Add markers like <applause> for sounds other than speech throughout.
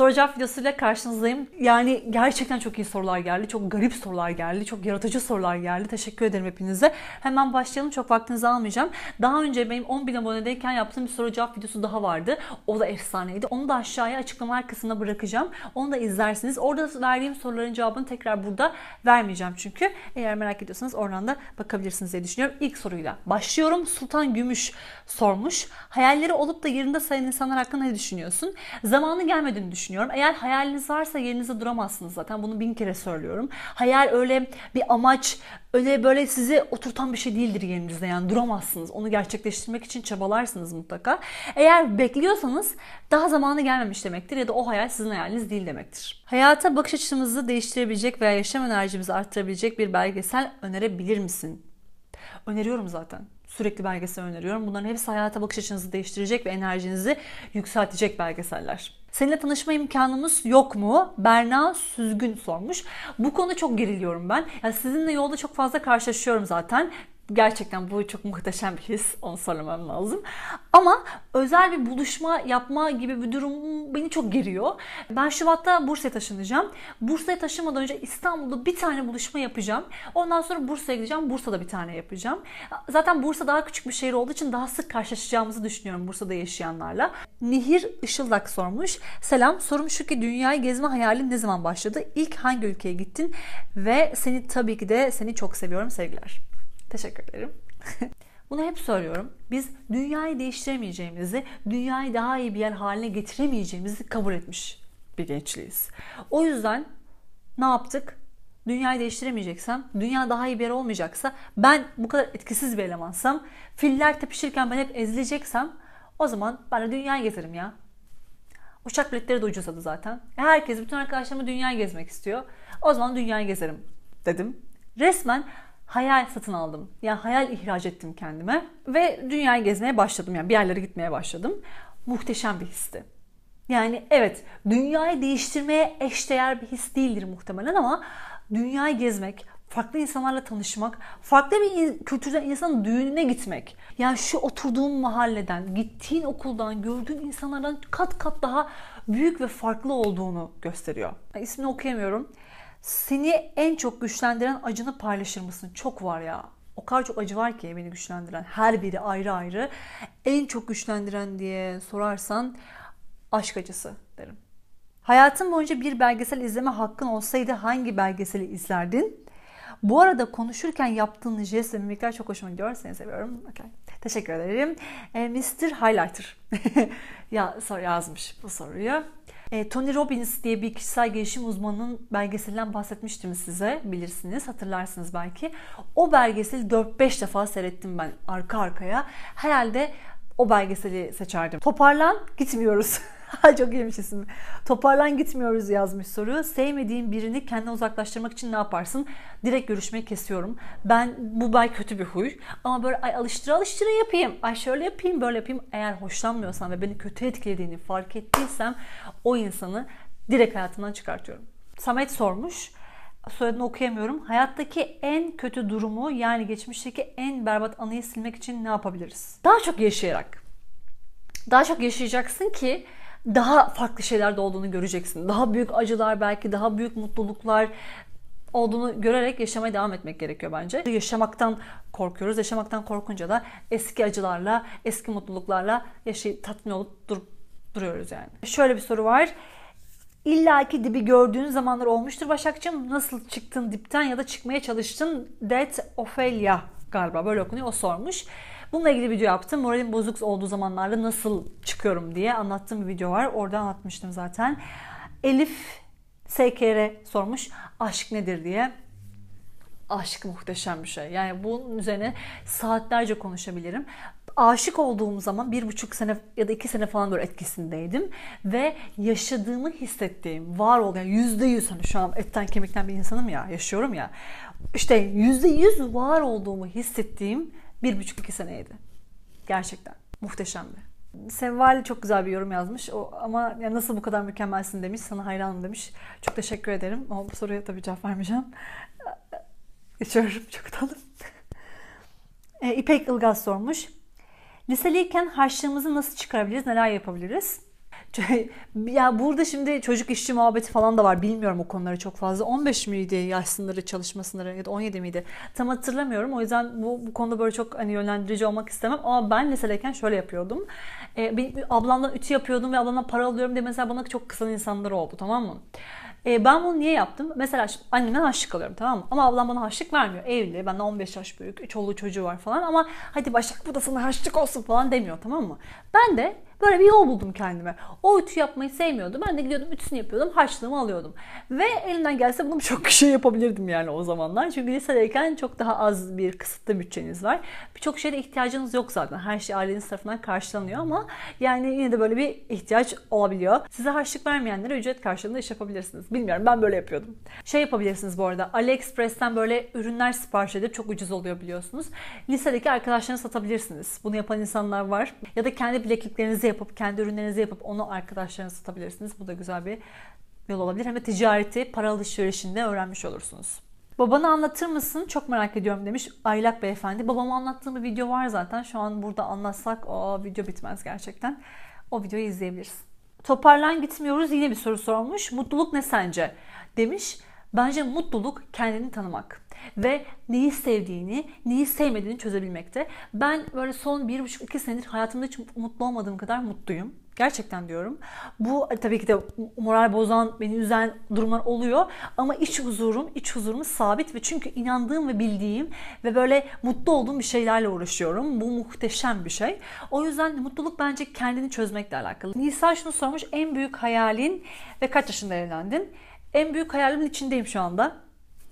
Soracağım videosuyla karşınızdayım. Yani gerçekten çok iyi sorular geldi. Çok garip sorular geldi. Çok yaratıcı sorular geldi. Teşekkür ederim hepinize. Hemen başlayalım. Çok vaktinizi almayacağım. Daha önce benim 10 bin abonedeyken yaptığım bir soru cevap videosu daha vardı. O da efsaneydi. Onu da aşağıya açıklamalar kısmına bırakacağım. Onu da izlersiniz. Orada verdiğim soruların cevabını tekrar burada vermeyeceğim çünkü. Eğer merak ediyorsanız oradan da bakabilirsiniz diye düşünüyorum. İlk soruyla başlıyorum. Sultan Gümüş sormuş. Hayalleri olup da yerinde sayan insanlar hakkında ne düşünüyorsun? Zamanı gelmediğini düşün düşünüyorum. Eğer hayaliniz varsa yerinize duramazsınız zaten. Bunu bin kere söylüyorum. Hayal öyle bir amaç, öyle böyle sizi oturtan bir şey değildir yerinizde. Yani duramazsınız. Onu gerçekleştirmek için çabalarsınız mutlaka. Eğer bekliyorsanız daha zamanı gelmemiş demektir ya da o hayal sizin hayaliniz değil demektir. Hayata bakış açımızı değiştirebilecek veya yaşam enerjimizi arttırabilecek bir belgesel önerebilir misin? Öneriyorum zaten. Sürekli belgesel öneriyorum. Bunların hepsi hayata bakış açınızı değiştirecek ve enerjinizi yükseltecek belgeseller. Seninle tanışma imkanımız yok mu? Berna Süzgün sormuş. Bu konu çok geriliyorum ben. Yani sizinle yolda çok fazla karşılaşıyorum zaten. Gerçekten bu çok muhteşem bir his. Onu söylemem lazım. Ama özel bir buluşma yapma gibi bir durum beni çok geriyor. Ben Şubat'ta Bursa'ya taşınacağım. Bursa'ya taşınmadan önce İstanbul'da bir tane buluşma yapacağım. Ondan sonra Bursa'ya gideceğim. Bursa'da bir tane yapacağım. Zaten Bursa daha küçük bir şehir olduğu için daha sık karşılaşacağımızı düşünüyorum Bursa'da yaşayanlarla. Nehir Işıldak sormuş. Selam sorum şu ki dünyayı gezme hayalin ne zaman başladı? İlk hangi ülkeye gittin? Ve seni tabii ki de seni çok seviyorum sevgiler. Teşekkür ederim. <laughs> Bunu hep söylüyorum. Biz dünyayı değiştiremeyeceğimizi, dünyayı daha iyi bir yer haline getiremeyeceğimizi kabul etmiş bir gençliğiz. O yüzden ne yaptık? Dünyayı değiştiremeyeceksem, dünya daha iyi bir yer olmayacaksa, ben bu kadar etkisiz bir elemansam, filler tepişirken ben hep ezileceksem o zaman ben de dünyayı gezerim ya. Uçak biletleri de ucuzladı zaten. E herkes, bütün arkadaşlarımı dünyayı gezmek istiyor. O zaman dünyayı gezerim dedim. Resmen hayal satın aldım. Ya yani hayal ihraç ettim kendime ve dünyayı gezmeye başladım. Yani bir yerlere gitmeye başladım. Muhteşem bir histi. Yani evet dünyayı değiştirmeye eşdeğer bir his değildir muhtemelen ama dünyayı gezmek, farklı insanlarla tanışmak, farklı bir kültürden insanın düğününe gitmek. Yani şu oturduğun mahalleden, gittiğin okuldan, gördüğün insanlardan kat kat daha büyük ve farklı olduğunu gösteriyor. İsmini okuyamıyorum seni en çok güçlendiren acını paylaşır mısın? Çok var ya. O kadar çok acı var ki beni güçlendiren. Her biri ayrı ayrı. En çok güçlendiren diye sorarsan aşk acısı derim. Hayatın boyunca bir belgesel izleme hakkın olsaydı hangi belgeseli izlerdin? Bu arada konuşurken yaptığın jest ve mimikler çok hoşuma gidiyor. Seni seviyorum. Okay. Teşekkür ederim. E, Mr. Highlighter <laughs> ya yazmış bu soruyu. E, Tony Robbins diye bir kişisel gelişim uzmanının belgeselinden bahsetmiştim size. Bilirsiniz, hatırlarsınız belki. O belgeseli 4-5 defa seyrettim ben arka arkaya. Herhalde o belgeseli seçerdim. Toparlan, gitmiyoruz. <laughs> <laughs> Çok iyiymiş isim. Toparlan gitmiyoruz yazmış soru. Sevmediğin birini kendine uzaklaştırmak için ne yaparsın? Direkt görüşmeyi kesiyorum. Ben bu bay kötü bir huy. Ama böyle ay alıştıra alıştıra yapayım. Ay şöyle yapayım böyle yapayım. Eğer hoşlanmıyorsan ve beni kötü etkilediğini fark ettiysem o insanı direkt hayatından çıkartıyorum. Samet sormuş soyadını okuyamıyorum. Hayattaki en kötü durumu yani geçmişteki en berbat anıyı silmek için ne yapabiliriz? Daha çok yaşayarak. Daha çok yaşayacaksın ki daha farklı şeyler de olduğunu göreceksin. Daha büyük acılar belki, daha büyük mutluluklar olduğunu görerek yaşamaya devam etmek gerekiyor bence. Yaşamaktan korkuyoruz. Yaşamaktan korkunca da eski acılarla, eski mutluluklarla yaşayıp tatmin olup durup duruyoruz yani. Şöyle bir soru var. İlla ki dibi gördüğün zamanlar olmuştur Başakçım. Nasıl çıktın dipten ya da çıkmaya çalıştın? Det Ophelia galiba böyle okunuyor. O sormuş. Bununla ilgili video yaptım. Moralim bozuk olduğu zamanlarda nasıl çıkıyorum diye anlattığım bir video var. Orada anlatmıştım zaten. Elif SKR sormuş aşk nedir diye. Aşk muhteşem bir şey. Yani bunun üzerine saatlerce konuşabilirim aşık olduğum zaman bir buçuk sene ya da iki sene falan böyle etkisindeydim ve yaşadığımı hissettiğim var olan yüzde yüz hani şu an etten kemikten bir insanım ya yaşıyorum ya İşte yüzde yüz var olduğumu hissettiğim bir buçuk iki seneydi. Gerçekten. Muhteşemdi. Sevval çok güzel bir yorum yazmış. O, ama ya nasıl bu kadar mükemmelsin demiş. Sana hayranım demiş. Çok teşekkür ederim. O soruya tabii cevap vermeyeceğim. <laughs> Geçiyorum çok utandım. E, İpek Ilgaz sormuş. Liseliyken harçlığımızı nasıl çıkarabiliriz? Neler yapabiliriz? <laughs> ya burada şimdi çocuk işçi muhabbeti falan da var. Bilmiyorum o konuları çok fazla. 15 miydi yaş sınırı, çalışma sınırı ya da 17 miydi? Tam hatırlamıyorum. O yüzden bu, bu konuda böyle çok hani yönlendirici olmak istemem. Ama ben lisedeyken şöyle yapıyordum. Ee, bir, ablamdan ütü yapıyordum ve ablamdan para alıyorum diye mesela bana çok kısa insanlar oldu tamam mı? E, ben bunu niye yaptım? Mesela annemden harçlık alıyorum tamam mı? Ama ablam bana harçlık vermiyor. Evli, ben de 15 yaş büyük, çoluğu çocuğu var falan ama hadi Başak bu da sana harçlık olsun falan demiyor tamam mı? Ben de Böyle bir yol buldum kendime. O ütü yapmayı sevmiyordum. Ben de gidiyordum ütüsünü yapıyordum. Harçlığımı alıyordum. Ve elimden gelse bunu çok <laughs> şey yapabilirdim yani o zamanlar. Çünkü lisedeyken çok daha az bir kısıtlı bütçeniz var. Birçok şeyde ihtiyacınız yok zaten. Her şey ailenin tarafından karşılanıyor ama yani yine de böyle bir ihtiyaç olabiliyor. Size harçlık vermeyenlere ücret karşılığında iş yapabilirsiniz. Bilmiyorum ben böyle yapıyordum. Şey yapabilirsiniz bu arada. AliExpress'ten böyle ürünler sipariş edip çok ucuz oluyor biliyorsunuz. Lisedeki arkadaşlarına satabilirsiniz. Bunu yapan insanlar var. Ya da kendi bilekliklerinizi yapıp kendi ürünlerinizi yapıp onu arkadaşlarına satabilirsiniz. Bu da güzel bir yol olabilir. Hem de ticareti para alışverişinde öğrenmiş olursunuz. Babanı anlatır mısın? Çok merak ediyorum demiş Aylak Beyefendi. Babama anlattığım bir video var zaten. Şu an burada anlatsak o video bitmez gerçekten. O videoyu izleyebilirsin. Toparlan gitmiyoruz. Yine bir soru sormuş. Mutluluk ne sence? Demiş. Bence mutluluk kendini tanımak ve neyi sevdiğini, neyi sevmediğini çözebilmekte. Ben böyle son 1,5-2 senedir hayatımda hiç mutlu olmadığım kadar mutluyum. Gerçekten diyorum. Bu e, tabii ki de moral bozan, beni üzen durumlar oluyor. Ama iç huzurum, iç huzurum sabit ve çünkü inandığım ve bildiğim ve böyle mutlu olduğum bir şeylerle uğraşıyorum. Bu muhteşem bir şey. O yüzden mutluluk bence kendini çözmekle alakalı. Nisa şunu sormuş. En büyük hayalin ve kaç yaşında evlendin? En büyük hayalimin içindeyim şu anda.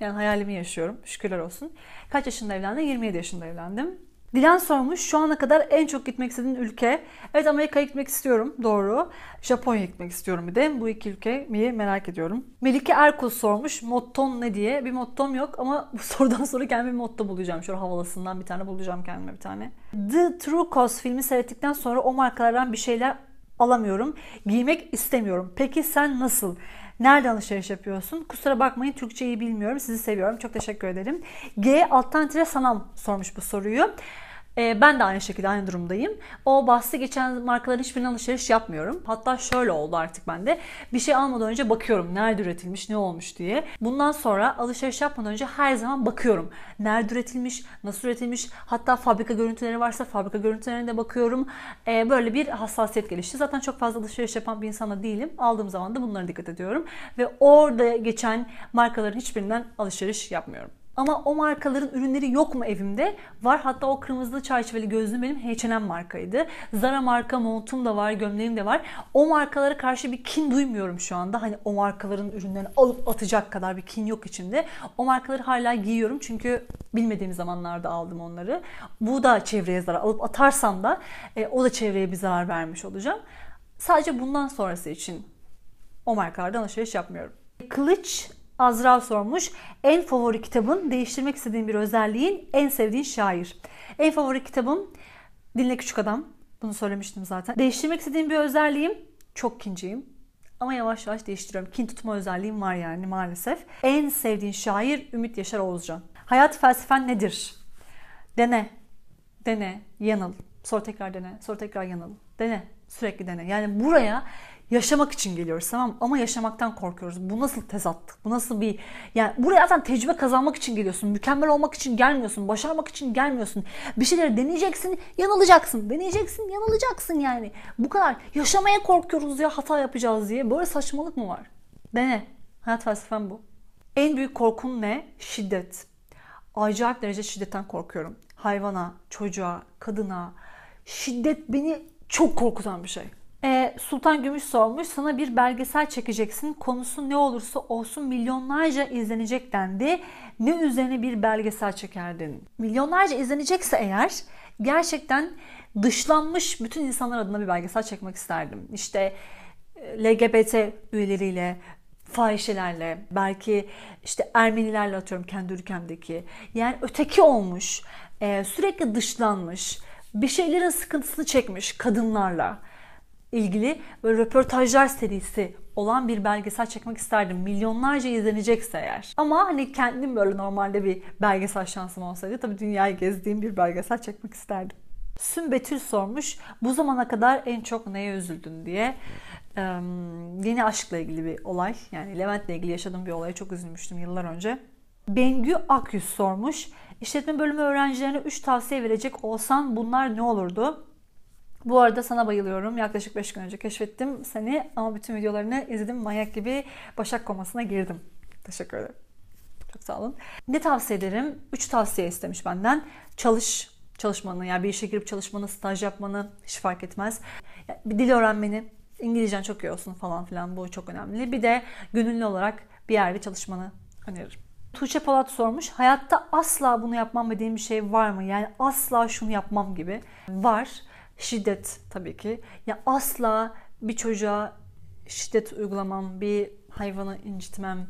Yani hayalimi yaşıyorum. Şükürler olsun. Kaç yaşında evlendim? 27 yaşında evlendim. Dilan sormuş şu ana kadar en çok gitmek istediğin ülke. Evet Amerika'ya gitmek istiyorum. Doğru. Japonya gitmek istiyorum bir de. Bu iki ülke ülkeyi merak ediyorum. Melike Erkul sormuş motton ne diye. Bir mottom yok ama <laughs> bu sorudan sonra kendime bir motto bulacağım. Şöyle havalasından bir tane bulacağım kendime bir tane. The True Cost filmi seyrettikten sonra o markalardan bir şeyler alamıyorum. Giymek istemiyorum. Peki sen nasıl? Nerede alışveriş yapıyorsun? Kusura bakmayın Türkçeyi bilmiyorum. Sizi seviyorum. Çok teşekkür ederim. G alttan tire sanam sormuş bu soruyu. Ee, ben de aynı şekilde aynı durumdayım. O bahsi geçen markaların hiçbirinden alışveriş yapmıyorum. Hatta şöyle oldu artık bende. Bir şey almadan önce bakıyorum. Nerede üretilmiş, ne olmuş diye. Bundan sonra alışveriş yapmadan önce her zaman bakıyorum. Nerede üretilmiş, nasıl üretilmiş. Hatta fabrika görüntüleri varsa fabrika görüntülerine de bakıyorum. Ee, böyle bir hassasiyet gelişti. Zaten çok fazla alışveriş yapan bir insana değilim. Aldığım zaman da bunlara dikkat ediyorum. Ve orada geçen markaların hiçbirinden alışveriş yapmıyorum. Ama o markaların ürünleri yok mu evimde? Var hatta o kırmızı çerçeveli gözlüğüm benim H&M markaydı. Zara marka montum da var, gömleğim de var. O markalara karşı bir kin duymuyorum şu anda. Hani o markaların ürünlerini alıp atacak kadar bir kin yok içimde. O markaları hala giyiyorum çünkü bilmediğim zamanlarda aldım onları. Bu da çevreye zarar alıp atarsam da e, o da çevreye bir zarar vermiş olacağım. Sadece bundan sonrası için o markalardan alışveriş yapmıyorum. Kılıç Azra sormuş. En favori kitabın, değiştirmek istediğin bir özelliğin, en sevdiğin şair. En favori kitabım Dinle Küçük Adam. Bunu söylemiştim zaten. Değiştirmek istediğim bir özelliğim çok kinciyim. Ama yavaş yavaş değiştiriyorum. Kin tutma özelliğim var yani maalesef. En sevdiğin şair Ümit Yaşar Oğuzcan. Hayat felsefen nedir? Dene. Dene. Yanıl. Sonra tekrar dene. Sonra tekrar yanıl. Dene. Sürekli dene. Yani buraya Yaşamak için geliyoruz tamam ama yaşamaktan korkuyoruz. Bu nasıl tezat? Bu nasıl bir... Yani buraya zaten tecrübe kazanmak için geliyorsun. Mükemmel olmak için gelmiyorsun. Başarmak için gelmiyorsun. Bir şeyleri deneyeceksin, yanılacaksın. Deneyeceksin, yanılacaksın yani. Bu kadar. Yaşamaya korkuyoruz ya hata yapacağız diye. Böyle saçmalık mı var? Dene. Hayat felsefem bu. En büyük korkun ne? Şiddet. Acayip derece şiddetten korkuyorum. Hayvana, çocuğa, kadına. Şiddet beni çok korkutan bir şey. Ee, Sultan Gümüş sormuş sana bir belgesel çekeceksin konusu ne olursa olsun milyonlarca izlenecek dendi. Ne üzerine bir belgesel çekerdin? Milyonlarca izlenecekse eğer gerçekten dışlanmış bütün insanlar adına bir belgesel çekmek isterdim. İşte e, LGBT üyeleriyle, fahişelerle, belki işte Ermenilerle atıyorum kendi ülkemdeki. Yani öteki olmuş, e, sürekli dışlanmış, bir şeylerin sıkıntısını çekmiş kadınlarla ilgili böyle röportajlar serisi olan bir belgesel çekmek isterdim. Milyonlarca izlenecekse eğer. Ama hani kendim böyle normalde bir belgesel şansım olsaydı tabii dünyayı gezdiğim bir belgesel çekmek isterdim. Sümbetül sormuş bu zamana kadar en çok neye üzüldün diye. Ee, yeni aşkla ilgili bir olay yani Levent'le ilgili yaşadığım bir olaya çok üzülmüştüm yıllar önce. Bengü Akyüz sormuş. İşletme bölümü öğrencilerine 3 tavsiye verecek olsan bunlar ne olurdu? Bu arada sana bayılıyorum. Yaklaşık 5 gün önce keşfettim seni ama bütün videolarını izledim. Manyak gibi başak komasına girdim. Teşekkür ederim. Çok sağ olun. Ne tavsiye ederim? 3 tavsiye istemiş benden. Çalış çalışmanı, yani bir işe girip çalışmanı, staj yapmanı hiç fark etmez. bir dil öğrenmeni, İngilizcen çok iyi olsun falan filan bu çok önemli. Bir de gönüllü olarak bir yerde çalışmanı öneririm. Tuğçe Polat sormuş. Hayatta asla bunu yapmam dediğim bir şey var mı? Yani asla şunu yapmam gibi. Var şiddet tabii ki. Ya asla bir çocuğa şiddet uygulamam, bir hayvana incitmem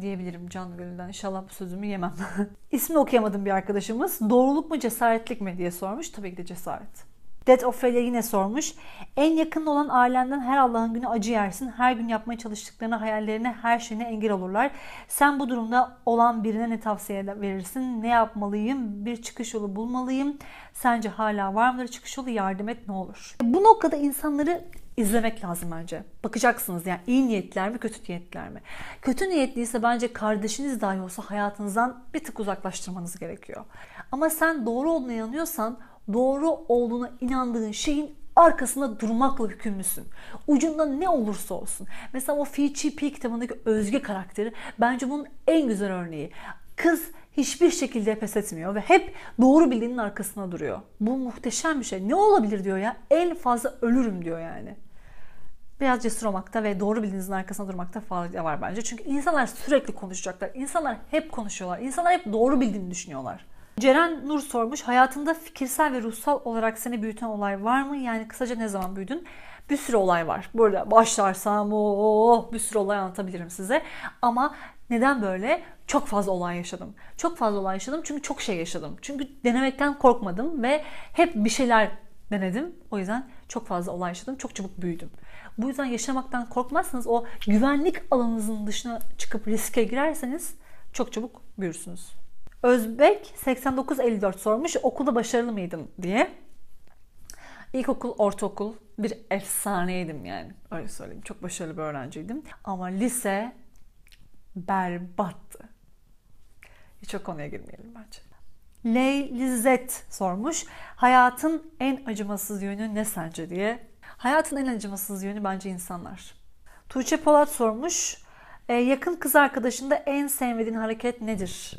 diyebilirim can gönülden. İnşallah bu sözümü yemem. <laughs> İsmini okuyamadım bir arkadaşımız. Doğruluk mu cesaretlik mi diye sormuş. Tabii ki de cesaret. Det Ofrelia yine sormuş. En yakın olan ailenden her Allah'ın günü acı yersin. Her gün yapmaya çalıştıklarına, hayallerine, her şeyine engel olurlar. Sen bu durumda olan birine ne tavsiye verirsin? Ne yapmalıyım? Bir çıkış yolu bulmalıyım. Sence hala var mıdır çıkış yolu? Yardım et ne olur? Bu noktada insanları izlemek lazım bence. Bakacaksınız yani iyi niyetler mi kötü niyetler mi? Kötü niyetliyse bence kardeşiniz dahi olsa hayatınızdan bir tık uzaklaştırmanız gerekiyor. Ama sen doğru olduğuna inanıyorsan doğru olduğuna inandığın şeyin arkasında durmakla hükümlüsün. Ucunda ne olursa olsun. Mesela o Fi Chi Pi kitabındaki Özge karakteri bence bunun en güzel örneği. Kız hiçbir şekilde pes etmiyor ve hep doğru bildiğinin arkasına duruyor. Bu muhteşem bir şey. Ne olabilir diyor ya. En fazla ölürüm diyor yani. Biraz cesur olmakta ve doğru bildiğinizin arkasına durmakta fayda var bence. Çünkü insanlar sürekli konuşacaklar. İnsanlar hep konuşuyorlar. İnsanlar hep doğru bildiğini düşünüyorlar. Ceren Nur sormuş. Hayatında fikirsel ve ruhsal olarak seni büyüten olay var mı? Yani kısaca ne zaman büyüdün? Bir sürü olay var. burada arada başlarsam oh, bir sürü olay anlatabilirim size. Ama neden böyle? Çok fazla olay yaşadım. Çok fazla olay yaşadım çünkü çok şey yaşadım. Çünkü denemekten korkmadım ve hep bir şeyler denedim. O yüzden çok fazla olay yaşadım. Çok çabuk büyüdüm. Bu yüzden yaşamaktan korkmazsanız o güvenlik alanınızın dışına çıkıp riske girerseniz çok çabuk büyürsünüz. Özbek 8954 sormuş okulda başarılı mıydım diye. İlkokul, ortaokul bir efsaneydim yani. Öyle söyleyeyim. Çok başarılı bir öğrenciydim. Ama lise berbattı. Hiç o konuya girmeyelim bence. Ley Lizet sormuş. Hayatın en acımasız yönü ne sence diye. Hayatın en acımasız yönü bence insanlar. Tuğçe Polat sormuş. E, yakın kız arkadaşında en sevmediğin hareket nedir?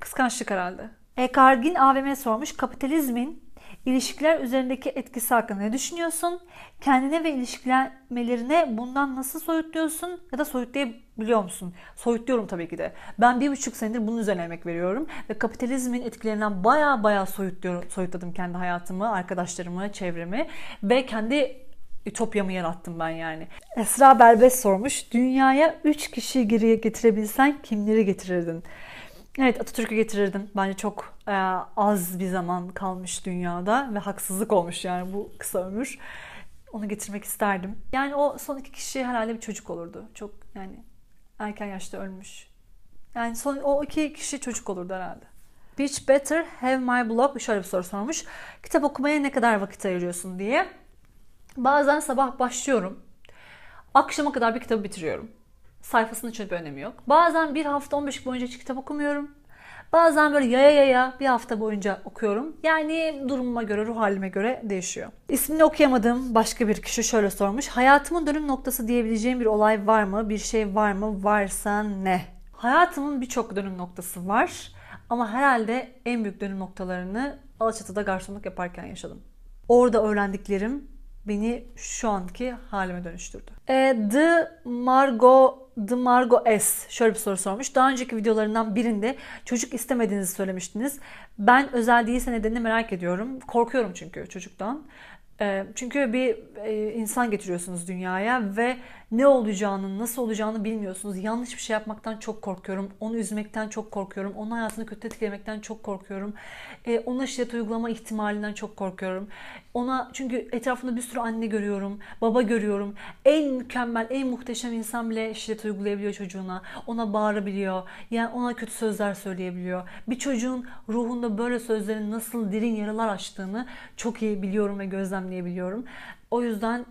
Kıskançlık herhalde. Ekargin AVM sormuş. Kapitalizmin ilişkiler üzerindeki etkisi hakkında ne düşünüyorsun? Kendine ve ilişkilenmelerine bundan nasıl soyutluyorsun ya da soyutlayabiliyor musun? Soyutluyorum tabii ki de. Ben bir buçuk senedir bunun üzerine emek veriyorum ve kapitalizmin etkilerinden baya baya soyutluyorum, soyutladım kendi hayatımı, arkadaşlarımı, çevremi ve kendi ütopyamı yarattım ben yani. Esra Berbes sormuş. Dünyaya 3 kişi geriye getirebilsen kimleri getirirdin? Evet Atatürk'ü getirirdim. Bence çok e, az bir zaman kalmış dünyada ve haksızlık olmuş yani bu kısa ömür. Onu getirmek isterdim. Yani o son iki kişi herhalde bir çocuk olurdu. Çok yani erken yaşta ölmüş. Yani son o iki kişi çocuk olurdu herhalde. Pitch Better Have My Blog şöyle bir soru sormuş. Kitap okumaya ne kadar vakit ayırıyorsun diye. Bazen sabah başlıyorum. Akşama kadar bir kitabı bitiriyorum sayfasının hiçbir önemi yok. Bazen bir hafta 15 gün boyunca kitap okumuyorum. Bazen böyle yaya yaya bir hafta boyunca okuyorum. Yani durumuma göre, ruh halime göre değişiyor. İsmini okuyamadığım başka bir kişi şöyle sormuş. Hayatımın dönüm noktası diyebileceğim bir olay var mı? Bir şey var mı? Varsa ne? Hayatımın birçok dönüm noktası var. Ama herhalde en büyük dönüm noktalarını Alaçatı'da garsonluk yaparken yaşadım. Orada öğrendiklerim beni şu anki halime dönüştürdü. E, The Margot Dmargo S şöyle bir soru sormuş. Daha önceki videolarından birinde çocuk istemediğinizi söylemiştiniz. Ben özel değilse nedenini merak ediyorum. Korkuyorum çünkü çocuktan. Ee, çünkü bir e, insan getiriyorsunuz dünyaya ve ne olacağını, nasıl olacağını bilmiyorsunuz. Yanlış bir şey yapmaktan çok korkuyorum. Onu üzmekten çok korkuyorum. Onun hayatını kötü etkilemekten çok korkuyorum. E, ona şiddet uygulama ihtimalinden çok korkuyorum. Ona çünkü etrafında bir sürü anne görüyorum, baba görüyorum. En mükemmel, en muhteşem insan bile şiddet uygulayabiliyor çocuğuna. Ona bağırabiliyor. Yani ona kötü sözler söyleyebiliyor. Bir çocuğun ruhunda böyle sözlerin nasıl derin yaralar açtığını çok iyi biliyorum ve gözlemleyebiliyorum. O yüzden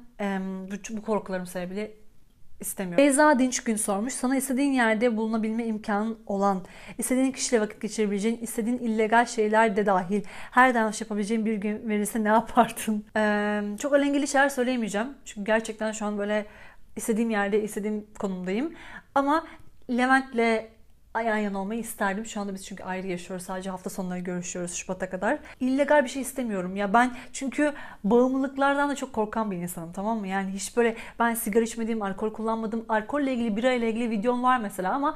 bu korkularım sebebiyle istemiyorum. Beyza Dinç gün sormuş. Sana istediğin yerde bulunabilme imkanı olan, istediğin kişiyle vakit geçirebileceğin, istediğin illegal şeyler de dahil her davranış yapabileceğin bir gün verirse ne yapardın? <laughs> Ee, çok alengili şeyler söyleyemeyeceğim. Çünkü gerçekten şu an böyle istediğim yerde, istediğim konumdayım. Ama Levent'le yan yana olmayı isterdim. Şu anda biz çünkü ayrı yaşıyoruz. Sadece hafta sonları görüşüyoruz Şubat'a kadar. İllegal bir şey istemiyorum ya. Ben çünkü bağımlılıklardan da çok korkan bir insanım tamam mı? Yani hiç böyle ben sigara içmediğim, alkol kullanmadım. Alkolle ilgili, birayla ilgili videom var mesela ama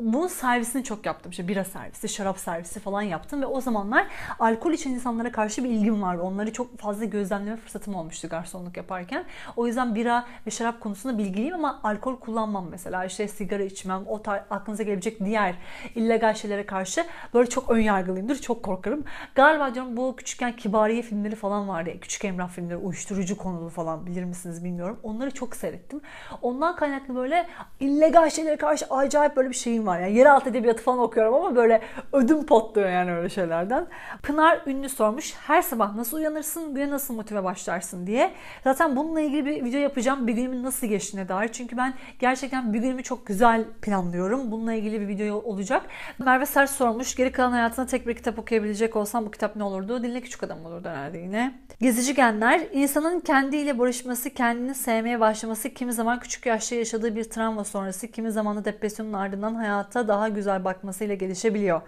bunun servisini çok yaptım. İşte bira servisi, şarap servisi falan yaptım ve o zamanlar alkol içen insanlara karşı bir ilgim vardı. Onları çok fazla gözlemleme fırsatım olmuştu garsonluk yaparken. O yüzden bira ve şarap konusunda bilgiliyim ama alkol kullanmam mesela. işte sigara içmem, o tar- aklınıza gelebilecek diğer illegal şeylere karşı böyle çok ön önyargılıyımdır, çok korkarım. Galiba diyorum bu küçükken Kibariye filmleri falan vardı. Küçük Emrah filmleri, uyuşturucu konulu falan bilir misiniz bilmiyorum. Onları çok seyrettim. Ondan kaynaklı böyle illegal şeylere karşı acayip böyle bir şeyim ilgim var. Yani yeraltı edebiyatı falan okuyorum ama böyle ödüm patlıyor yani öyle şeylerden. Pınar Ünlü sormuş. Her sabah nasıl uyanırsın, güne nasıl motive başlarsın diye. Zaten bununla ilgili bir video yapacağım. Bir günümün nasıl geçtiğine dair. Çünkü ben gerçekten bir günümü çok güzel planlıyorum. Bununla ilgili bir video olacak. Merve Sers sormuş. Geri kalan hayatına tek bir kitap okuyabilecek olsam bu kitap ne olurdu? Dinle Küçük Adam olurdu herhalde yine. Gezici Genler. insanın kendiyle barışması, kendini sevmeye başlaması kimi zaman küçük yaşta yaşadığı bir travma sonrası, kimi zaman da depresyonun ardından hayat hayata daha güzel bakmasıyla gelişebiliyor.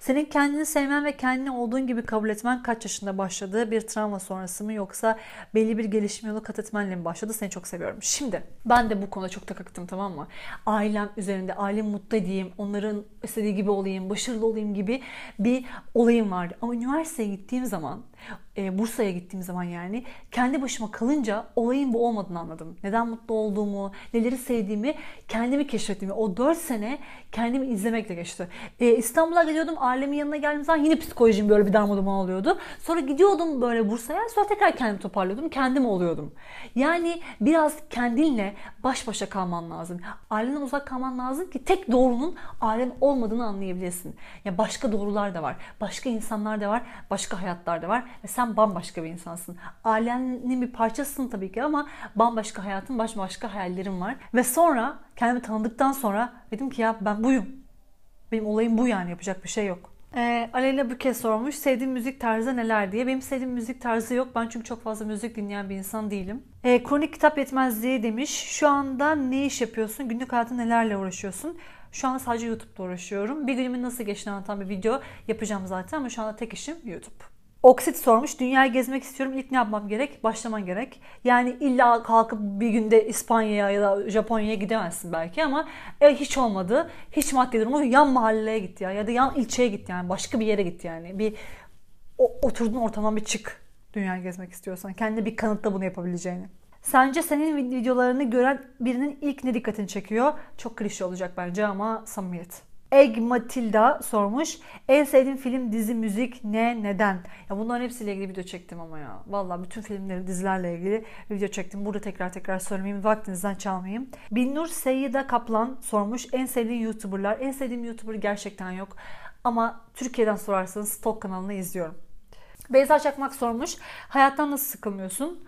Senin kendini sevmen ve kendini olduğun gibi kabul etmen kaç yaşında başladı? Bir travma sonrası mı yoksa belli bir gelişim yolu kat etmenle mi başladı? Seni çok seviyorum. Şimdi ben de bu konuda çok takıktım tamam mı? Ailem üzerinde, ailem mutlu edeyim, onların istediği gibi olayım, başarılı olayım gibi bir olayım vardı. Ama üniversiteye gittiğim zaman e, Bursa'ya gittiğim zaman yani kendi başıma kalınca olayın bu olmadığını anladım. Neden mutlu olduğumu, neleri sevdiğimi, kendimi keşfettiğimi. O 4 sene kendimi izlemekle geçti. E, İstanbul'a geliyordum, ailemin yanına geldiğim zaman yine psikolojim böyle bir darmadağın oluyordu. Sonra gidiyordum böyle Bursa'ya, sonra tekrar kendimi toparlıyordum, kendim oluyordum. Yani biraz kendinle baş başa kalman lazım. Ailenden uzak kalman lazım ki tek doğrunun alem olmadığını anlayabilesin. Ya başka doğrular da var, başka insanlar da var, başka hayatlar da var. E, sen bambaşka bir insansın. Ailenin bir parçasısın tabii ki ama bambaşka hayatın, bambaşka hayallerin var. Ve sonra kendimi tanıdıktan sonra dedim ki ya ben buyum. Benim olayım bu yani yapacak bir şey yok. E, Aleyla Büke sormuş. Sevdiğim müzik tarzı neler diye. Benim sevdiğim müzik tarzı yok. Ben çünkü çok fazla müzik dinleyen bir insan değilim. E, kronik kitap yetmezliği demiş. Şu anda ne iş yapıyorsun? Günlük hayatında nelerle uğraşıyorsun? Şu an sadece YouTube'da uğraşıyorum. Bir günümün nasıl geçtiğini anlatan bir video yapacağım zaten ama şu anda tek işim YouTube. Oksit sormuş. Dünyayı gezmek istiyorum. İlk ne yapmam gerek? Başlaman gerek. Yani illa kalkıp bir günde İspanya'ya ya da Japonya'ya gidemezsin belki ama e, hiç olmadı. Hiç maddi durumu yan mahalleye gitti ya. Ya da yan ilçeye gitti yani. Başka bir yere gitti yani. Bir o, oturduğun ortamdan bir çık. Dünyayı gezmek istiyorsan. kendi bir kanıtla bunu yapabileceğini. Sence senin videolarını gören birinin ilk ne dikkatini çekiyor? Çok klişe olacak bence ama samimiyet. Egg Matilda sormuş. En sevdiğin film, dizi, müzik ne, neden? Ya bunların hepsiyle ilgili video çektim ama ya. Valla bütün filmleri, dizilerle ilgili video çektim. Burada tekrar tekrar sormayayım vaktinizden çalmayayım. Binnur Seyida Kaplan sormuş. En sevdiğin YouTuber'lar. En sevdiğim YouTuber gerçekten yok. Ama Türkiye'den sorarsanız Stok kanalını izliyorum. Beyza Çakmak sormuş. Hayattan nasıl sıkılmıyorsun?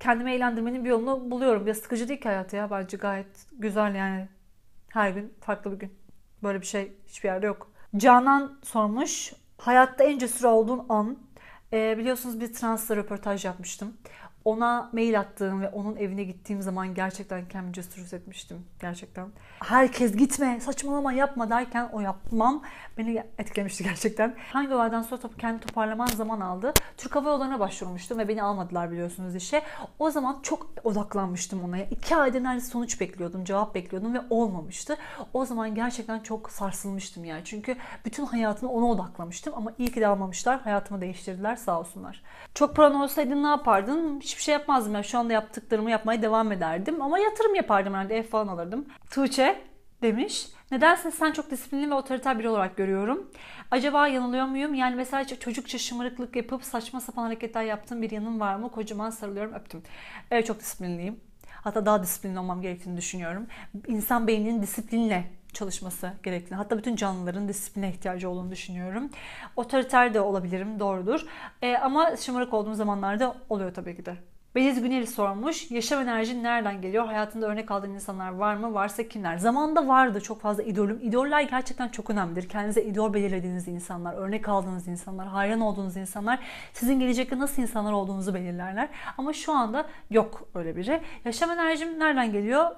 Kendimi eğlendirmenin bir yolunu buluyorum. Ya sıkıcı değil ki hayat ya. Bence gayet güzel yani. Her gün farklı bir gün. Böyle bir şey hiçbir yerde yok. Canan sormuş. Hayatta en cesur olduğun an. E, biliyorsunuz bir transla röportaj yapmıştım ona mail attığım ve onun evine gittiğim zaman gerçekten kendimi cesur hissetmiştim. Gerçekten. Herkes gitme, saçmalama yapma derken o yapmam beni etkilemişti <laughs> gerçekten. Hangi olaydan sonra kendi toparlaman zaman aldı. Türk Hava Yolları'na başvurmuştum ve beni almadılar biliyorsunuz işe. O zaman çok odaklanmıştım ona. İki ayda neredeyse sonuç bekliyordum, cevap bekliyordum ve olmamıştı. O zaman gerçekten çok sarsılmıştım yani. Çünkü bütün hayatımı ona odaklamıştım ama iyi ki de almamışlar. Hayatımı değiştirdiler sağ olsunlar. Çok paran olsaydın ne yapardın? Hiç hiçbir şey yapmazdım. Yani şu anda yaptıklarımı yapmaya devam ederdim. Ama yatırım yapardım herhalde. Ev falan alırdım. Tuğçe demiş. Nedense sen çok disiplinli ve otoriter biri olarak görüyorum. Acaba yanılıyor muyum? Yani mesela çocukça şımarıklık yapıp saçma sapan hareketler yaptığım bir yanım var mı? Kocaman sarılıyorum öptüm. Evet çok disiplinliyim. Hatta daha disiplinli olmam gerektiğini düşünüyorum. İnsan beyninin disiplinle çalışması gerektiğini, hatta bütün canlıların disipline ihtiyacı olduğunu düşünüyorum. Otoriter de olabilirim, doğrudur. E, ama şımarık olduğum zamanlarda oluyor tabii ki de. Beliz Güneri sormuş. Yaşam enerjin nereden geliyor? Hayatında örnek aldığın insanlar var mı? Varsa kimler? Zamanında vardı çok fazla idolüm. İdoller gerçekten çok önemlidir. Kendinize idol belirlediğiniz insanlar, örnek aldığınız insanlar, hayran olduğunuz insanlar sizin gelecekte nasıl insanlar olduğunuzu belirlerler. Ama şu anda yok öyle biri. Yaşam enerjim nereden geliyor?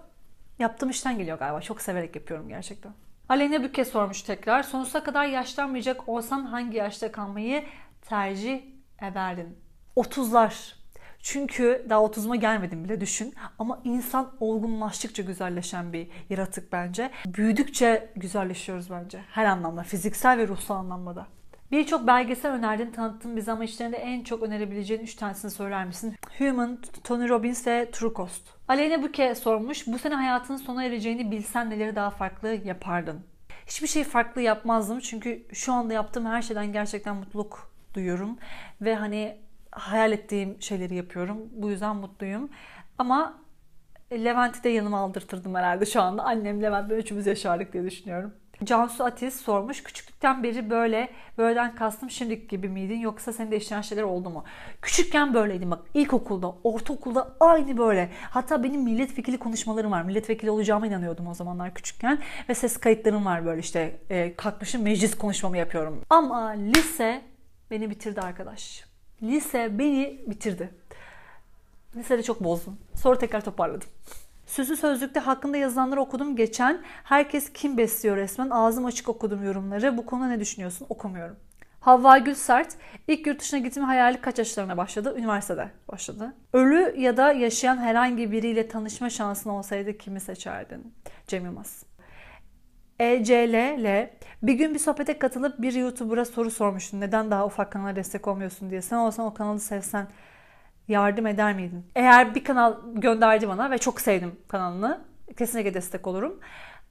Yaptığım işten geliyor galiba. Çok severek yapıyorum gerçekten. Aleyna Büke sormuş tekrar. Sonsuza kadar yaşlanmayacak olsan hangi yaşta kalmayı tercih ederdin? 30'lar. Çünkü daha 30'uma gelmedim bile düşün. Ama insan olgunlaştıkça güzelleşen bir yaratık bence. Büyüdükçe güzelleşiyoruz bence. Her anlamda. Fiziksel ve ruhsal anlamda da. Birçok belgesel önerdin tanıttın bize ama işlerinde en çok önerebileceğin 3 tanesini söyler misin? Human, Tony Robbins ve True Cost. Aleyna Buke sormuş. Bu sene hayatının sona ereceğini bilsen neleri daha farklı yapardın? Hiçbir şey farklı yapmazdım çünkü şu anda yaptığım her şeyden gerçekten mutluluk duyuyorum. Ve hani hayal ettiğim şeyleri yapıyorum. Bu yüzden mutluyum. Ama Levent'i de yanıma aldırtırdım herhalde şu anda. Annem Levent ve üçümüz yaşardık diye düşünüyorum. Cansu Atiz sormuş. Küçüklükten beri böyle, böyleden kastım şimdiki gibi miydin yoksa seni değiştiren şeyler oldu mu? Küçükken böyleydim bak ilkokulda, ortaokulda aynı böyle. Hatta benim milletvekili konuşmalarım var. Milletvekili olacağıma inanıyordum o zamanlar küçükken. Ve ses kayıtlarım var böyle işte e, kalkmışım meclis konuşmamı yapıyorum. Ama lise beni bitirdi arkadaş. Lise beni bitirdi. Lisede çok bozdum. Sonra tekrar toparladım. Sözü sözlükte hakkında yazılanları okudum geçen. Herkes kim besliyor resmen. Ağzım açık okudum yorumları. Bu konuda ne düşünüyorsun? Okumuyorum. Havva Gül Sert ilk yurt dışına gitme hayali kaç yaşlarına başladı? Üniversitede başladı. Ölü ya da yaşayan herhangi biriyle tanışma şansın olsaydı kimi seçerdin? Cem Yılmaz. ECL'le bir gün bir sohbete katılıp bir YouTuber'a soru sormuştun. Neden daha ufak kanala destek olmuyorsun diye. Sen olsan o kanalı sevsen yardım eder miydin? Eğer bir kanal gönderdi bana ve çok sevdim kanalını kesinlikle destek olurum.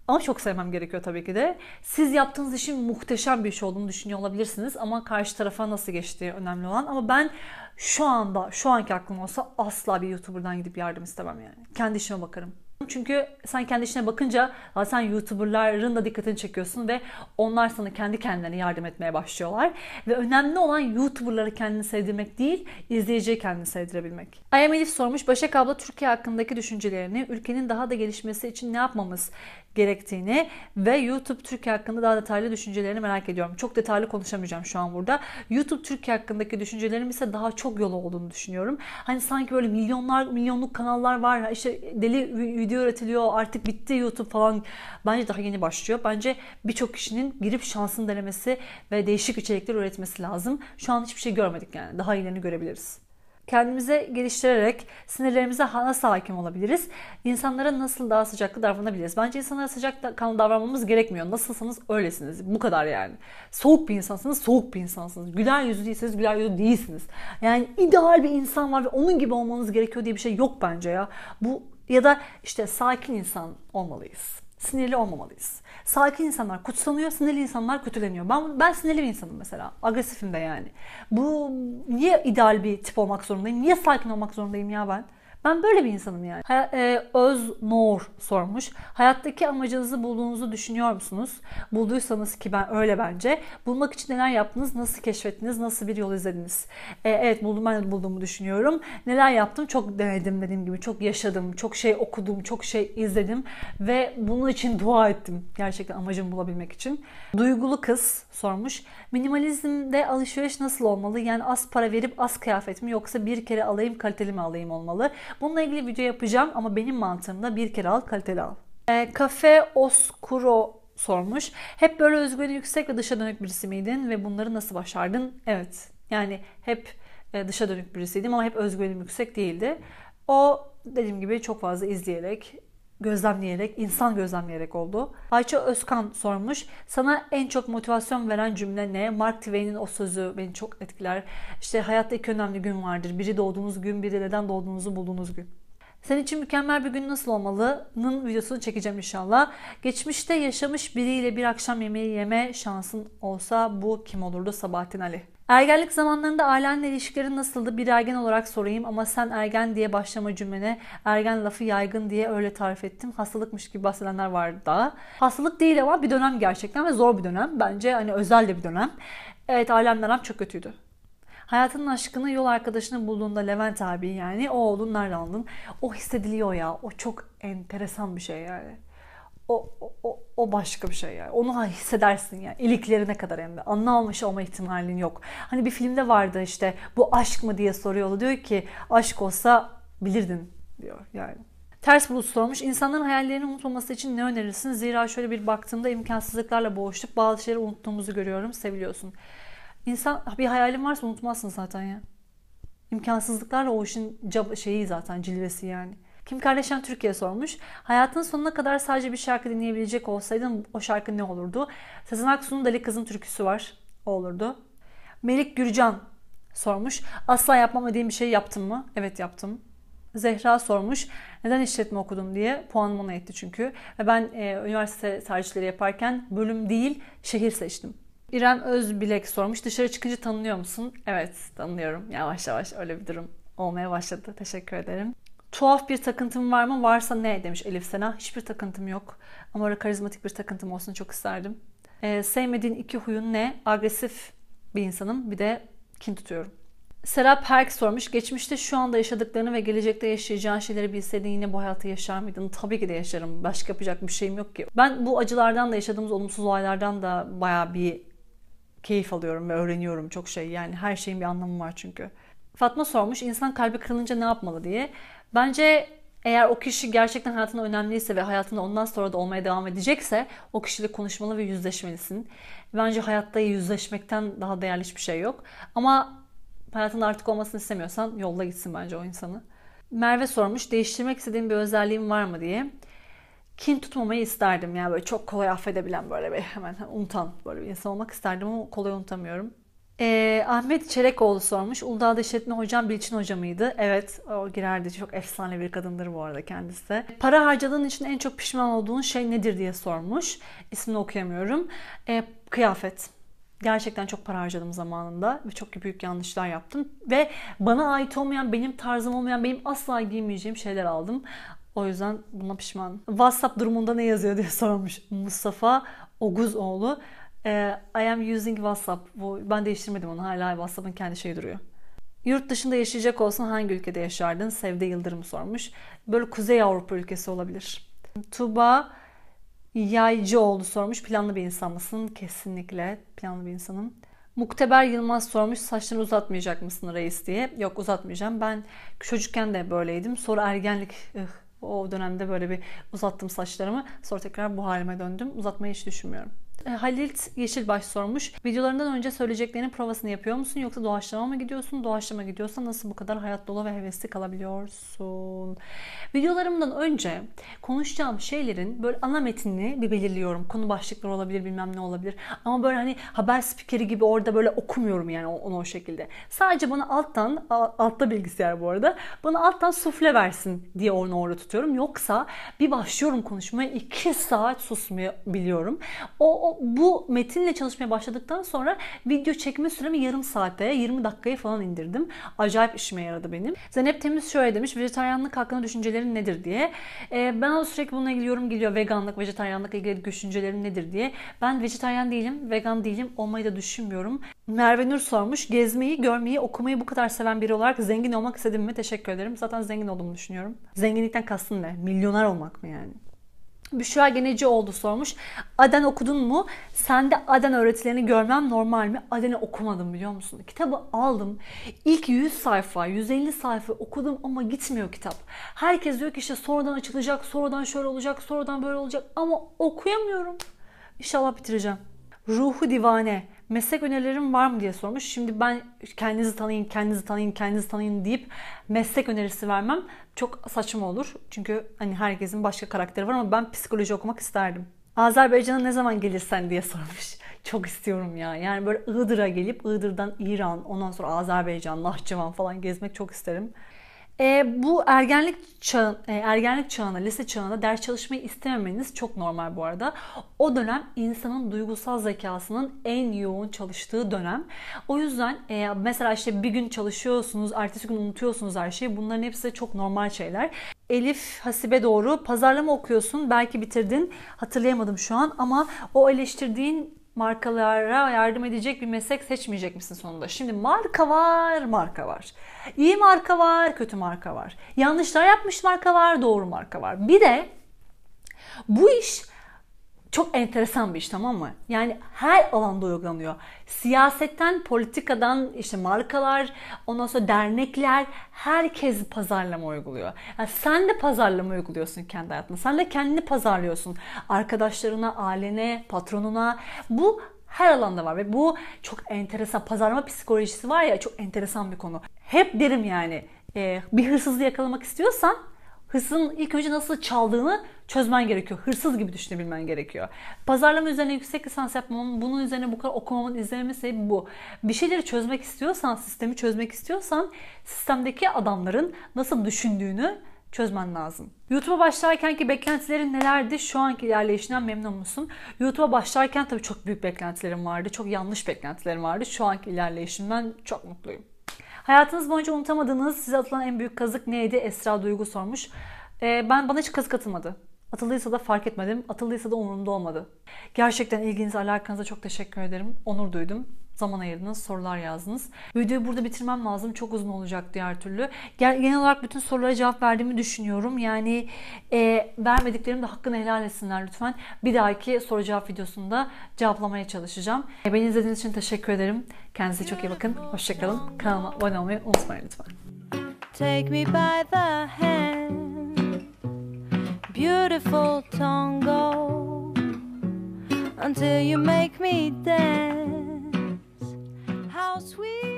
Ama çok sevmem gerekiyor tabii ki de. Siz yaptığınız işin muhteşem bir iş olduğunu düşünüyor olabilirsiniz ama karşı tarafa nasıl geçtiği önemli olan. Ama ben şu anda, şu anki aklım olsa asla bir YouTuber'dan gidip yardım istemem yani. Kendi işime bakarım. Çünkü sen kendi işine bakınca sen YouTuber'ların da dikkatini çekiyorsun ve onlar sana kendi kendilerine yardım etmeye başlıyorlar. Ve önemli olan YouTuber'ları kendini sevdirmek değil, izleyiciyi kendini sevdirebilmek. Ayam Elif sormuş, Başak abla Türkiye hakkındaki düşüncelerini, ülkenin daha da gelişmesi için ne yapmamız gerektiğini ve YouTube Türkiye hakkında daha detaylı düşüncelerini merak ediyorum. Çok detaylı konuşamayacağım şu an burada. YouTube Türkiye hakkındaki düşüncelerim ise daha çok yolu olduğunu düşünüyorum. Hani sanki böyle milyonlar milyonluk kanallar var. işte deli video üretiliyor. Artık bitti YouTube falan. Bence daha yeni başlıyor. Bence birçok kişinin girip şansını denemesi ve değişik içerikler üretmesi lazım. Şu an hiçbir şey görmedik yani. Daha ilerini görebiliriz kendimize geliştirerek sinirlerimize nasıl hakim olabiliriz? İnsanlara nasıl daha sıcaklı davranabiliriz? Bence insanlara sıcak kanlı davranmamız gerekmiyor. Nasılsanız öylesiniz. Bu kadar yani. Soğuk bir insansınız, soğuk bir insansınız. Güler yüzlü değilseniz, güler yüzlü değilsiniz. Yani ideal bir insan var ve onun gibi olmanız gerekiyor diye bir şey yok bence ya. Bu ya da işte sakin insan olmalıyız. Sinirli olmamalıyız. Sakin insanlar kutsanıyor, sinirli insanlar kötüleniyor. Ben ben sinirli bir insanım mesela. Agresifim de yani. Bu niye ideal bir tip olmak zorundayım? Niye sakin olmak zorundayım ya ben? Ben böyle bir insanım yani. Ha, e, Öz Noor sormuş. Hayattaki amacınızı bulduğunuzu düşünüyor musunuz? Bulduysanız ki ben öyle bence. Bulmak için neler yaptınız? Nasıl keşfettiniz? Nasıl bir yol izlediniz? E, evet buldum ben de bulduğumu düşünüyorum. Neler yaptım? Çok denedim dediğim gibi. Çok yaşadım. Çok şey okudum. Çok şey izledim. Ve bunun için <laughs> dua ettim. Gerçekten amacımı bulabilmek için. Duygulu kız sormuş. Minimalizmde alışveriş nasıl olmalı? Yani az para verip az kıyafet mi yoksa bir kere alayım kaliteli mi alayım olmalı? Bununla ilgili video yapacağım ama benim mantığımda bir kere al kaliteli al. E, Cafe Oscuro sormuş. Hep böyle özgüveni yüksek ve dışa dönük birisi miydin ve bunları nasıl başardın? Evet. Yani hep e, dışa dönük birisiydim ama hep özgüvenim yüksek değildi. O dediğim gibi çok fazla izleyerek, gözlemleyerek, insan gözlemleyerek oldu. Ayça Özkan sormuş. Sana en çok motivasyon veren cümle ne? Mark Twain'in o sözü beni çok etkiler. İşte hayatta iki önemli gün vardır. Biri doğduğunuz gün, biri neden doğduğunuzu bulduğunuz gün. Senin için mükemmel bir gün nasıl olmalı'nın videosunu çekeceğim inşallah. Geçmişte yaşamış biriyle bir akşam yemeği yeme şansın olsa bu kim olurdu? Sabahattin Ali. Ergenlik zamanlarında ailenle ilişkilerin nasıldı bir ergen olarak sorayım ama sen ergen diye başlama cümlene ergen lafı yaygın diye öyle tarif ettim. Hastalıkmış gibi bahsedenler vardı daha. Hastalık değil ama bir dönem gerçekten ve zor bir dönem. Bence hani özel de bir dönem. Evet ailemle aram çok kötüydü. Hayatının aşkını yol arkadaşını bulduğunda Levent abi yani o oğlun nereden aldın? O hissediliyor ya. O çok enteresan bir şey yani o, o, o başka bir şey ya. Onu hissedersin yani. İliklerine kadar hem de. Anlamamış olma ihtimalin yok. Hani bir filmde vardı işte bu aşk mı diye soruyorlar. Diyor ki aşk olsa bilirdin diyor yani. Ters bulut sormuş. İnsanların hayallerini unutmaması için ne önerirsin? Zira şöyle bir baktığımda imkansızlıklarla boğuştuk. Bazı şeyleri unuttuğumuzu görüyorum. Seviliyorsun. İnsan bir hayalin varsa unutmazsın zaten ya. İmkansızlıklarla o işin şeyi zaten cilvesi yani. Kim Kardashian Türkiye sormuş. Hayatın sonuna kadar sadece bir şarkı dinleyebilecek olsaydın o şarkı ne olurdu? Sezen Aksu'nun Deli Kızım türküsü var. O olurdu. Melik Gürcan sormuş. Asla yapmam dediğim bir şey yaptım mı? Evet yaptım. Zehra sormuş. Neden işletme okudum diye. Puanım ona yetti çünkü. Ve ben e, üniversite tercihleri yaparken bölüm değil şehir seçtim. İrem Özbilek sormuş. Dışarı çıkınca tanınıyor musun? Evet tanınıyorum. Yavaş yavaş öyle bir durum olmaya başladı. Teşekkür ederim. Tuhaf bir takıntım var mı? Varsa ne? demiş Elif Sena. Hiçbir takıntım yok. Ama öyle karizmatik bir takıntım olsun çok isterdim. Ee, sevmediğin iki huyun ne? Agresif bir insanım. Bir de kin tutuyorum. Serap Herk sormuş. Geçmişte şu anda yaşadıklarını ve gelecekte yaşayacağın şeyleri bilseydin yine bu hayatı yaşar mıydın? Tabii ki de yaşarım. Başka yapacak bir şeyim yok ki. Ben bu acılardan da yaşadığımız olumsuz olaylardan da baya bir keyif alıyorum ve öğreniyorum çok şey. Yani her şeyin bir anlamı var çünkü. Fatma sormuş insan kalbi kırılınca ne yapmalı diye. Bence eğer o kişi gerçekten hayatında önemliyse ve hayatında ondan sonra da olmaya devam edecekse o kişiyle konuşmalı ve yüzleşmelisin. Bence hayatta yüzleşmekten daha değerli hiçbir şey yok. Ama hayatında artık olmasını istemiyorsan yolla gitsin bence o insanı. Merve sormuş değiştirmek istediğin bir özelliğin var mı diye. Kin tutmamayı isterdim ya böyle çok kolay affedebilen böyle bir hemen unutan böyle bir insan olmak isterdim ama kolay unutamıyorum. E, Ahmet Çelekoğlu sormuş. Uludağ işletme hocam Bilçin Hoca mıydı? Evet o girerdi. Çok efsane bir kadındır bu arada kendisi. Para harcadığın için en çok pişman olduğun şey nedir diye sormuş. İsmini okuyamıyorum. E, kıyafet. Gerçekten çok para harcadım zamanında ve çok büyük yanlışlar yaptım. Ve bana ait olmayan, benim tarzım olmayan, benim asla giymeyeceğim şeyler aldım. O yüzden buna pişman. WhatsApp durumunda ne yazıyor diye sormuş Mustafa Oguzoğlu. Ee, I am using WhatsApp. Bu, ben değiştirmedim onu. Hala WhatsApp'ın kendi şeyi duruyor. Yurt dışında yaşayacak olsun, hangi ülkede yaşardın? Sevde Yıldırım sormuş. Böyle Kuzey Avrupa ülkesi olabilir. Tuba Yaycı oldu sormuş. Planlı bir insan mısın? Kesinlikle planlı bir insanım. Mukteber Yılmaz sormuş saçlarını uzatmayacak mısın reis diye. Yok uzatmayacağım. Ben çocukken de böyleydim. Sonra ergenlik ıh, o dönemde böyle bir uzattım saçlarımı. Sonra tekrar bu halime döndüm. Uzatmayı hiç düşünmüyorum. E, Halil Yeşilbaş sormuş. Videolarından önce söyleyeceklerinin provasını yapıyor musun yoksa doğaçlama mı gidiyorsun? Doğaçlama gidiyorsa nasıl bu kadar hayat dolu ve hevesli kalabiliyorsun? Videolarımdan önce konuşacağım şeylerin böyle ana metnini bir belirliyorum. Konu başlıkları olabilir bilmem ne olabilir. Ama böyle hani haber spikeri gibi orada böyle okumuyorum yani onu o şekilde. Sadece bana alttan, altta bilgisayar bu arada, bana alttan sufle versin diye onu orada tutuyorum. Yoksa bir başlıyorum konuşmaya iki saat susmayabiliyorum. O, o bu metinle çalışmaya başladıktan sonra video çekme süremi yarım saate 20 dakikaya falan indirdim. Acayip işime yaradı benim. Zeynep Temiz şöyle demiş. Vejetaryenlik hakkında düşüncelerin nedir diye. E, ben o sürekli bununla ilgili yorum geliyor. Veganlık, vejetaryenlikle ilgili düşüncelerin nedir diye. Ben vejetaryen değilim, vegan değilim. Olmayı da düşünmüyorum. Merve Nur sormuş. Gezmeyi, görmeyi, okumayı bu kadar seven biri olarak zengin olmak istedim mi? Teşekkür ederim. Zaten zengin olduğumu düşünüyorum. Zenginlikten kastın ne? Milyoner olmak mı yani? Büşra Geneci oldu sormuş. Aden okudun mu? Sende Aden öğretilerini görmem normal mi? Aden'i okumadım biliyor musun? Kitabı aldım. İlk 100 sayfa, 150 sayfa okudum ama gitmiyor kitap. Herkes diyor ki işte sonradan açılacak, sonradan şöyle olacak, sonradan böyle olacak ama okuyamıyorum. İnşallah bitireceğim. Ruhu divane meslek önerilerim var mı diye sormuş. Şimdi ben kendinizi tanıyın, kendinizi tanıyın, kendinizi tanıyın deyip meslek önerisi vermem çok saçma olur. Çünkü hani herkesin başka karakteri var ama ben psikoloji okumak isterdim. Azerbaycan'a ne zaman gelirsen diye sormuş. <laughs> Çok istiyorum ya. Yani böyle Iğdır'a gelip Iğdır'dan İran, ondan sonra Azerbaycan, Nahçıvan falan gezmek çok isterim. E, bu ergenlik çağı, e, ergenlik çağında, lise çağında ders çalışmayı istememeniz çok normal bu arada. O dönem insanın duygusal zekasının en yoğun çalıştığı dönem. O yüzden e, mesela işte bir gün çalışıyorsunuz, ertesi gün unutuyorsunuz her şeyi. Bunların hepsi çok normal şeyler. Elif Hasibe doğru pazarlama okuyorsun. Belki bitirdin. Hatırlayamadım şu an ama o eleştirdiğin markalara yardım edecek bir meslek seçmeyecek misin sonunda? Şimdi marka var, marka var. İyi marka var, kötü marka var. Yanlışlar yapmış marka var, doğru marka var. Bir de bu iş çok enteresan bir iş tamam mı? Yani her alanda uygulanıyor. Siyasetten, politikadan, işte markalar, ondan sonra dernekler, herkes pazarlama uyguluyor. Yani sen de pazarlama uyguluyorsun kendi hayatına. Sen de kendini pazarlıyorsun. Arkadaşlarına, ailene, patronuna. Bu her alanda var ve bu çok enteresan. Pazarlama psikolojisi var ya çok enteresan bir konu. Hep derim yani bir hırsızı yakalamak istiyorsan hırsın ilk önce nasıl çaldığını çözmen gerekiyor. Hırsız gibi düşünebilmen gerekiyor. Pazarlama üzerine yüksek lisans yapmamın, bunun üzerine bu kadar okumamın, izlememin sebebi bu. Bir şeyleri çözmek istiyorsan, sistemi çözmek istiyorsan sistemdeki adamların nasıl düşündüğünü çözmen lazım. YouTube'a başlarken ki beklentilerin nelerdi? Şu anki ilerleyişinden memnun musun? YouTube'a başlarken tabii çok büyük beklentilerim vardı. Çok yanlış beklentilerim vardı. Şu anki ilerleyişimden çok mutluyum. Hayatınız boyunca unutamadığınız size atılan en büyük kazık neydi? Esra Duygu sormuş. Ee, ben bana hiç kazık atılmadı. Atıldıysa da fark etmedim. Atıldıysa da umurumda olmadı. Gerçekten ilginiz alakanıza çok teşekkür ederim. Onur duydum zaman ayırdınız, sorular yazdınız. Videoyu burada bitirmem lazım. Çok uzun olacak diğer türlü. Genel olarak bütün sorulara cevap verdiğimi düşünüyorum. Yani e, vermediklerim de hakkını helal etsinler lütfen. Bir dahaki soru cevap videosunda cevaplamaya çalışacağım. E, beni izlediğiniz için teşekkür ederim. Kendinize çok iyi bakın. Hoşçakalın. Kanalıma abone olmayı unutmayın lütfen. Take me by the hand Beautiful tango oh, Until you make me dance How sweet.